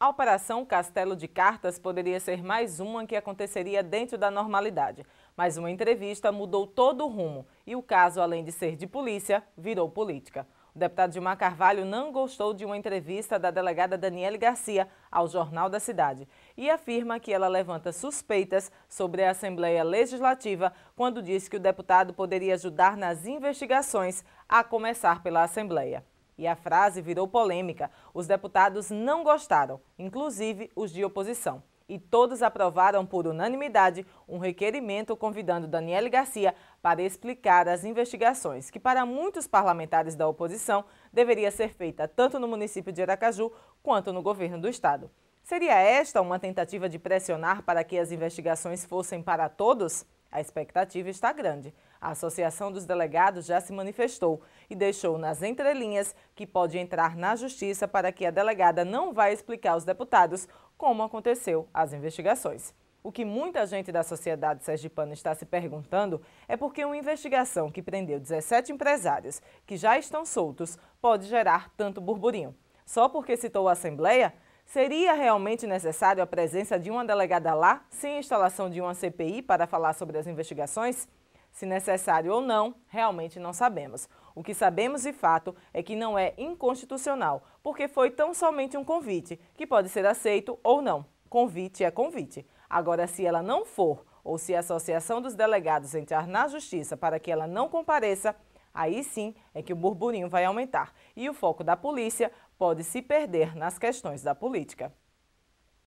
A Operação Castelo de Cartas poderia ser mais uma que aconteceria dentro da normalidade. Mas uma entrevista mudou todo o rumo e o caso, além de ser de polícia, virou política. O deputado Gilmar Carvalho não gostou de uma entrevista da delegada Daniele Garcia ao Jornal da Cidade e afirma que ela levanta suspeitas sobre a Assembleia Legislativa quando diz que o deputado poderia ajudar nas investigações, a começar pela Assembleia. E a frase virou polêmica. Os deputados não gostaram, inclusive os de oposição. E todos aprovaram por unanimidade um requerimento convidando Daniele Garcia para explicar as investigações, que para muitos parlamentares da oposição deveria ser feita tanto no município de Aracaju quanto no governo do estado. Seria esta uma tentativa de pressionar para que as investigações fossem para todos? A expectativa está grande. A Associação dos Delegados já se manifestou e deixou nas entrelinhas que pode entrar na justiça para que a delegada não vá explicar aos deputados como aconteceu as investigações. O que muita gente da sociedade sergipana está se perguntando é por que uma investigação que prendeu 17 empresários que já estão soltos pode gerar tanto burburinho. Só porque citou a Assembleia, Seria realmente necessário a presença de uma delegada lá, sem instalação de uma CPI, para falar sobre as investigações? Se necessário ou não, realmente não sabemos. O que sabemos de fato é que não é inconstitucional, porque foi tão somente um convite, que pode ser aceito ou não. Convite é convite. Agora, se ela não for, ou se a Associação dos Delegados entrar na Justiça para que ela não compareça, aí sim é que o burburinho vai aumentar e o foco da polícia pode se perder nas questões da política.